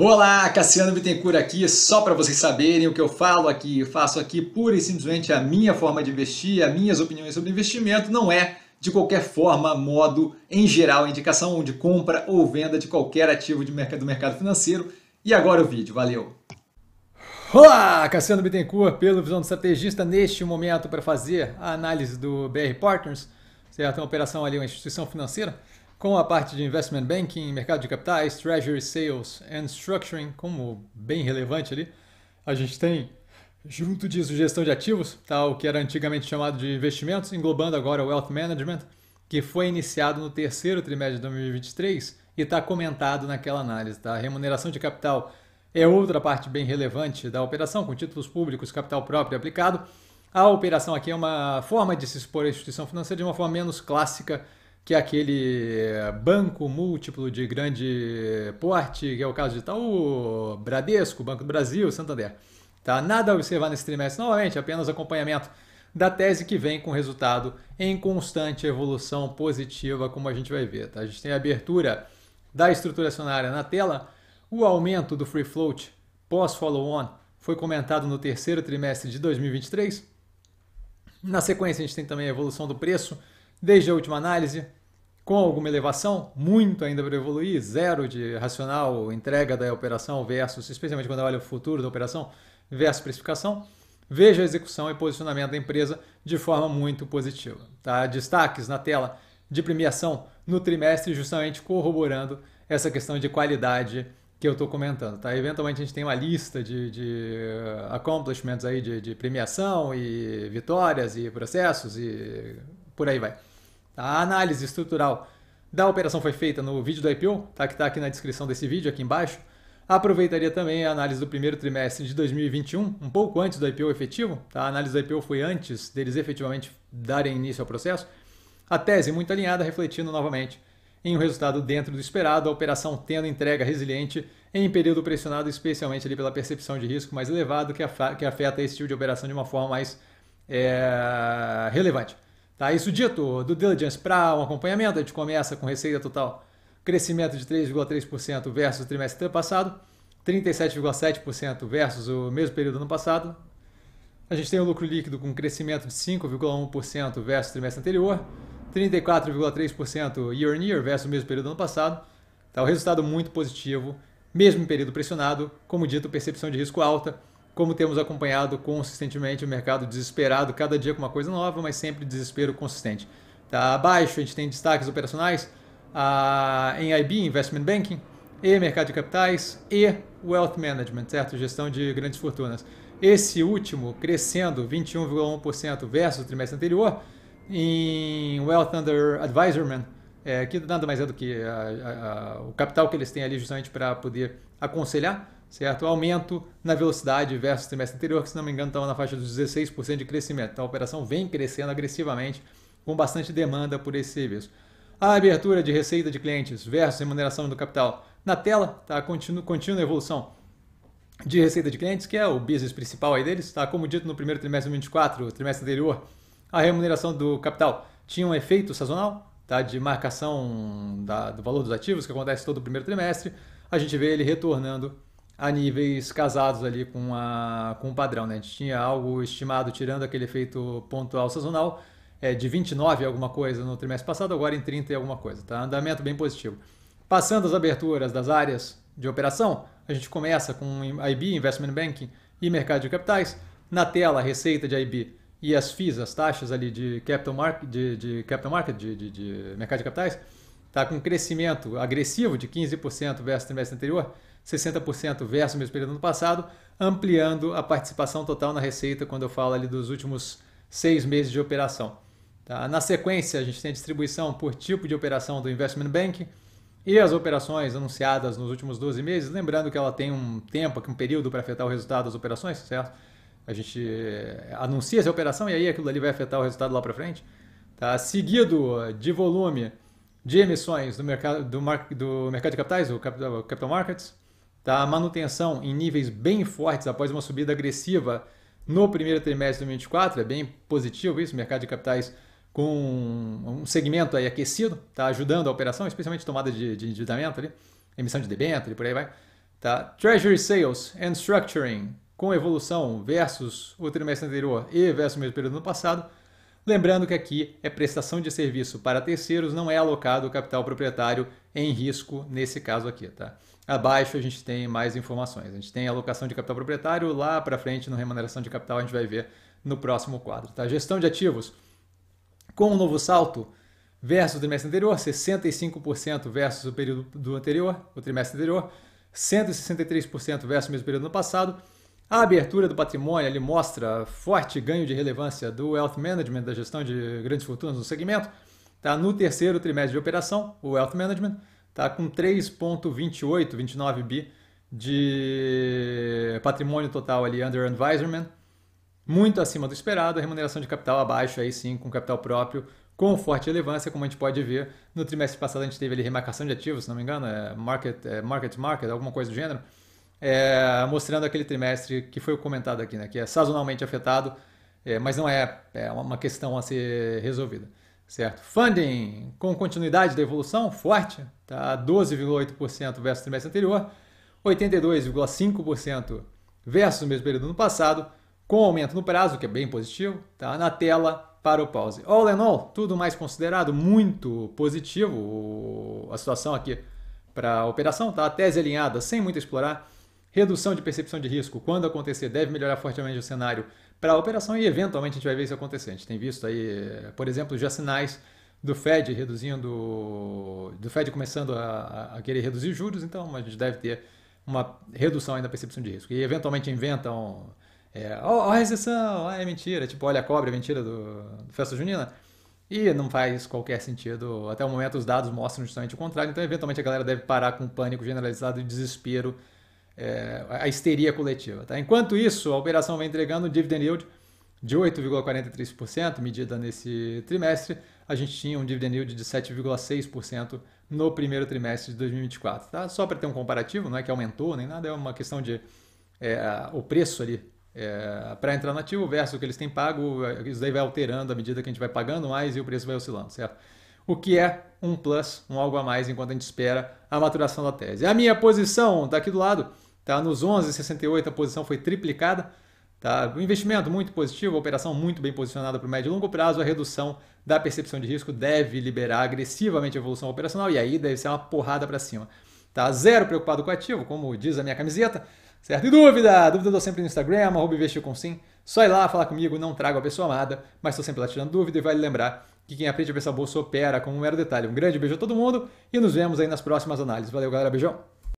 Olá, Cassiano Bittencourt aqui, só para vocês saberem o que eu falo aqui, eu faço aqui pura e simplesmente a minha forma de investir, as minhas opiniões sobre investimento, não é de qualquer forma, modo, em geral, indicação de compra ou venda de qualquer ativo de mercado, do mercado financeiro. E agora o vídeo, valeu! Olá, Cassiano Bittencourt, pelo Visão do Estrategista, neste momento para fazer a análise do BR Partners, certo? Uma operação ali, uma instituição financeira, com a parte de investment banking, mercado de capitais, treasury sales and structuring como bem relevante ali. A gente tem junto disso gestão de ativos, tal que era antigamente chamado de investimentos, englobando agora o wealth management, que foi iniciado no terceiro trimestre de 2023 e está comentado naquela análise. Tá? A remuneração de capital é outra parte bem relevante da operação, com títulos públicos, capital próprio aplicado. A operação aqui é uma forma de se expor à instituição financeira de uma forma menos clássica que é aquele eh, banco múltiplo de grande porte, que é o caso de Itaú, Bradesco, Banco do Brasil, Santander. Tá? Nada a observar nesse trimestre novamente, apenas acompanhamento da tese que vem com resultado em constante evolução positiva, como a gente vai ver. Tá? A gente tem a abertura da estrutura acionária na tela, o aumento do free float pós-follow-on foi comentado no terceiro trimestre de 2023. Na sequência, a gente tem também a evolução do preço, desde a última análise, com alguma elevação, muito ainda para evoluir, zero de racional, entrega da operação versus, especialmente quando eu olho o futuro da operação, versus precificação, veja a execução e posicionamento da empresa de forma muito positiva. Tá? Destaques na tela de premiação no trimestre, justamente corroborando essa questão de qualidade que eu estou comentando. Tá? Eventualmente a gente tem uma lista de, de accomplishments aí de, de premiação e vitórias e processos e por aí vai. A análise estrutural da operação foi feita no vídeo do IPO, tá, que está aqui na descrição desse vídeo, aqui embaixo. Aproveitaria também a análise do primeiro trimestre de 2021, um pouco antes do IPO efetivo. Tá? A análise do IPO foi antes deles efetivamente darem início ao processo. A tese muito alinhada, refletindo novamente em um resultado dentro do esperado, a operação tendo entrega resiliente em período pressionado, especialmente ali pela percepção de risco mais elevado que afeta esse tipo de operação de uma forma mais é, relevante. Tá? Isso dito, do diligence para um acompanhamento, a gente começa com receita total crescimento de 3,3% versus o trimestre passado, 37,7% versus o mesmo período do ano passado. A gente tem o lucro líquido com crescimento de 5,1% versus o trimestre anterior, 34,3% year on year versus o mesmo período do ano passado. Tá, o resultado muito positivo, mesmo em período pressionado, como dito, percepção de risco alta, como temos acompanhado consistentemente o mercado desesperado, cada dia com uma coisa nova, mas sempre desespero consistente. Tá abaixo a gente tem destaques operacionais a, em IB, Investment Banking, e mercado de capitais e wealth management, certo? Gestão de grandes fortunas. Esse último crescendo 21,1% versus o trimestre anterior em wealth under advisement, é, que nada mais é do que a, a, a, o capital que eles têm ali justamente para poder aconselhar certo? aumento na velocidade versus o trimestre anterior, que se não me engano estava na faixa dos 16% de crescimento. Então a operação vem crescendo agressivamente, com bastante demanda por esse serviço. A abertura de receita de clientes versus remuneração do capital. Na tela, tá contínua, evolução de receita de clientes, que é o business principal aí deles, tá? Como dito no primeiro trimestre de 2024, o trimestre anterior, a remuneração do capital tinha um efeito sazonal, tá? De marcação da, do valor dos ativos, que acontece todo o primeiro trimestre. A gente vê ele retornando a níveis casados ali com, a, com o padrão. Né? A gente tinha algo estimado, tirando aquele efeito pontual sazonal, é, de 29 alguma coisa no trimestre passado, agora em 30 e alguma coisa. Tá? Andamento bem positivo. Passando as aberturas das áreas de operação, a gente começa com IB, Investment Banking e Mercado de Capitais. Na tela, a receita de IB e as FIIs, as taxas ali de capital market, de, de capital market de, de, de mercado de capitais está com um crescimento agressivo de 15% versus o trimestre anterior, 60% versus o mesmo período do ano passado, ampliando a participação total na receita quando eu falo ali dos últimos seis meses de operação. Tá? Na sequência, a gente tem a distribuição por tipo de operação do Investment Bank e as operações anunciadas nos últimos 12 meses, lembrando que ela tem um tempo, um período para afetar o resultado das operações, certo? A gente eh, anuncia essa operação e aí aquilo ali vai afetar o resultado lá para frente. Tá? Seguido de volume de emissões do mercado, do, mar, do mercado de capitais, o capital, capital markets, tá? a manutenção em níveis bem fortes após uma subida agressiva no primeiro trimestre de 2024, é bem positivo isso, mercado de capitais com um segmento aí aquecido, está ajudando a operação, especialmente tomada de, de endividamento ali, emissão de debênture, por aí vai. Tá? Treasury Sales and Structuring, com evolução versus o trimestre anterior e versus o mesmo período do ano passado, Lembrando que aqui é prestação de serviço para terceiros, não é alocado o capital proprietário em risco nesse caso aqui, tá? Abaixo a gente tem mais informações. A gente tem alocação de capital proprietário, lá para frente no remuneração de capital a gente vai ver no próximo quadro, tá? Gestão de ativos. Com o um novo salto, versus o trimestre anterior, 65% versus o período do anterior, o trimestre anterior, 163% versus o mesmo período no passado, a abertura do patrimônio ele mostra forte ganho de relevância do Wealth Management, da gestão de grandes fortunas no segmento. Tá no terceiro trimestre de operação, o Wealth Management está com 3,28, 29 bi de patrimônio total ali under advisement, muito acima do esperado, a remuneração de capital abaixo aí sim, com capital próprio, com forte relevância, como a gente pode ver. No trimestre passado a gente teve ali remarcação de ativos, se não me engano, é market, é market, market, alguma coisa do gênero é, mostrando aquele trimestre que foi comentado aqui, né, que é sazonalmente afetado, é, mas não é, é uma questão a ser resolvida. Certo? Funding com continuidade da evolução forte, tá 12,8% versus o trimestre anterior, 82,5% versus o mesmo período no passado, com aumento no prazo, que é bem positivo, tá na tela para o pause. All in all, tudo mais considerado muito positivo a situação aqui para a operação, tá? A tese alinhada, sem muito explorar, Redução de percepção de risco, quando acontecer, deve melhorar fortemente o cenário para a operação e eventualmente a gente vai ver isso acontecer. A gente tem visto aí, eh, por exemplo, já sinais do Fed reduzindo, do Fed começando a, a querer reduzir juros, então a gente deve ter uma redução ainda da percepção de risco. E eventualmente inventam, é, oh, oh, recessão, oh, é mentira, tipo, olha a cobra, é mentira do, do Festa Junina. E não faz qualquer sentido, até o momento os dados mostram justamente o contrário, então eventualmente a galera deve parar com o pânico generalizado e desespero é, a histeria coletiva. Tá? Enquanto isso, a operação vem entregando um dividend yield de 8,43%, medida nesse trimestre. A gente tinha um dividend yield de 7,6% no primeiro trimestre de 2024. Tá? Só para ter um comparativo, não é que aumentou nem nada, é uma questão de é, o preço ali é, para entrar no ativo versus o que eles têm pago. É, isso daí vai alterando à medida que a gente vai pagando mais e o preço vai oscilando, certo? o que é um plus, um algo a mais, enquanto a gente espera a maturação da tese. A minha posição está aqui do lado. Tá? Nos 11,68 a posição foi triplicada. Tá? O investimento muito positivo, operação muito bem posicionada para o médio e longo prazo, a redução da percepção de risco deve liberar agressivamente a evolução operacional e aí deve ser uma porrada para cima. Tá? Zero preocupado com o ativo, como diz a minha camiseta. Certo? E dúvida? Dúvida eu dou sempre no Instagram, arroba investir com sim. Só ir lá falar comigo, não trago a pessoa amada, mas estou sempre lá tirando dúvida e vale lembrar que quem aprende a pensar bolsa opera como um mero detalhe. Um grande beijo a todo mundo e nos vemos aí nas próximas análises. Valeu, galera. Beijão!